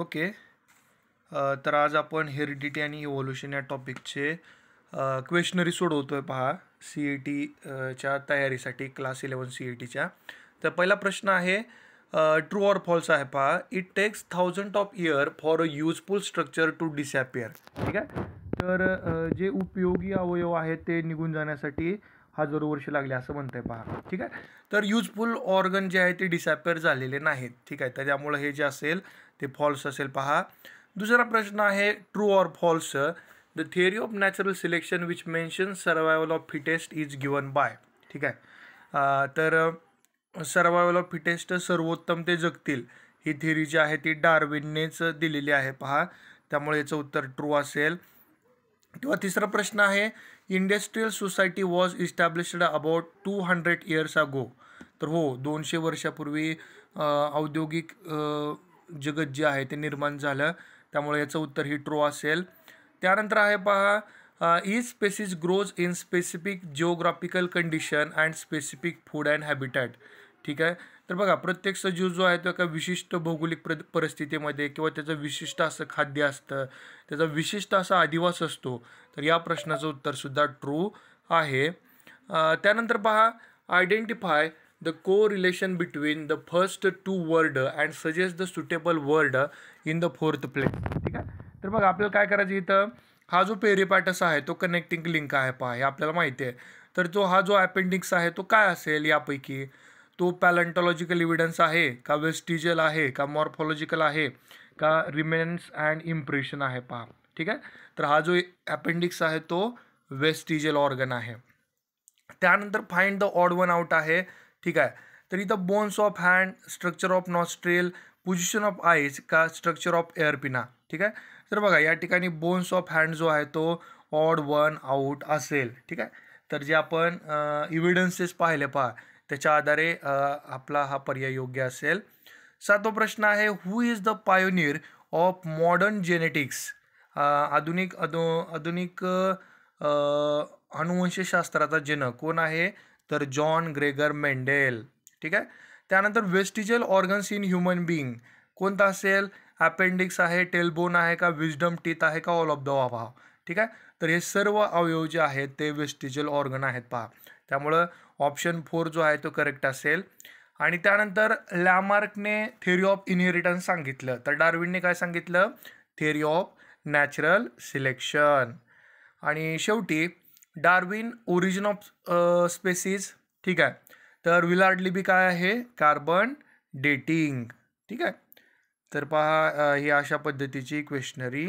okay तर आज आपण हेरिडिटी आणि इव्होल्युशन या टॉपिकचे क्वेशनरी सोडवतो आहे पहा सी ई e टीच्या तयारीसाठी क्लास इलेवन सी ई टीच्या तर पहिला प्रश्न आहे ट्रू ऑर फॉल्स आहे पहा it takes thousand of year for a useful structure to disappear ठीक आहे तर जे उपयोगी अवयव आहेत ते निघून जाण्यासाठी हजारो वर्ष लागले असं म्हणतंय पहा ठीक आहे तर युजफुल ऑर्गन जे आहे ते डिसॅपेअर झालेले नाहीत ठीक आहे तर हे जे असेल ते फॉल्स असेल पहा दुसरा प्रश्न आहे true or false the theory of natural selection which mention survival of fittest is given by ठीक आहे तर सर्वायवल ऑफ फिटेस्ट सर्वोत्तम ते जगतील ही थिअरी जी आहे ती डार्विननेच दिलेली आहे पहा त्यामुळे याचं उत्तर ट्रू असेल किंवा तिसरा प्रश्न आहे industrial society was established about two hundred years ago तर हो दोनशे वर्षापूर्वी औद्योगिक जगत जे आहे ते निर्माण झालं त्यामुळे याचं उत्तर ही ट्रो असेल त्यानंतर आहे पहा ई species grows in specific geographical condition and specific food and habitat ठीक आहे तर बघा प्रत्येक सजीव जो आहे तो एका विशिष्ट भौगोलिक प्र परिस्थितीमध्ये किंवा त्याचं विशिष्ट असं खाद्य असतं त्याचा विशिष्ट असा अधिवास असतो तर या प्रश्नाचं उत्तरसुद्धा ट्रू आहे त्यानंतर पहा identify the correlation between the first two word and suggest the suitable word in the fourth place ठीक आहे तर बघा आपल्याला काय करायचं इथं हा जो पेरीपॅटस आहे तो कनेक्टिंग लिंक आहे पहा हे आपल्याला माहिती आहे तर जो हा जो अपेंडिक्स आहे तो काय असेल यापैकी तो पॅलेंटॉलॉजिकल इव्हिडन्स आहे का वेस्टिजल आहे का मॉर्फॉलॉजिकल आहे का रिमेन्स अँड इम्प्रेशन आहे पहा ठीक आहे तर हा जो अपेंडिक्स आहे तो वेस्टिजल ऑर्गन आहे त्यानंतर find the odd one out आहे ठीक आहे तर इथं bones of hand structure of nostril position of eyes का स्ट्रक्चर ऑफ एअरपिना ठीक आहे तर बघा या ठिकाणी बोन्स ऑफ हँड जो आहे तो ऑड वन आउट असेल ठीक आहे तर जे आपण इव्हिडन्सेस पाहिले पहा त्याच्या आधारे आपला हा पर्याय योग्य असेल सातवा प्रश्न आहे who is the pioneer of modern genetics आधुनिक अदु आधुनिक अनुवंशशास्त्राचा जनक कोण आहे तर जॉन ग्रेगर मेंडेल ठीक आहे त्यानंतर vestigial organs in human being कोणता असेल अपेंडिक्स आहे टेलबोन आहे का विजडम टीथ आहे का ऑल ऑफ द वाव ठीक आहे तर हे सर्व अवयव जे आहेत ते वेस्टिजल ऑर्गन आहेत पहा त्यामुळं ऑप्शन फोर जो आहे तो करेक्ट असेल आणि त्यानंतर लॅमार्कने थेरी ऑफ इनहेरिटन्स सांगितलं तर डार्विनने काय सांगितलं थेरी ऑफ नॅचरल सिलेक्शन आणि शेवटी डार्विन ओरिजिन ऑफ स्पेसिस ठीक आहे तर विलार्डली बी काय आहे कार्बन डेटिंग ठीक आहे तर पहा ही अशा पद्धतीची क्वेशनरी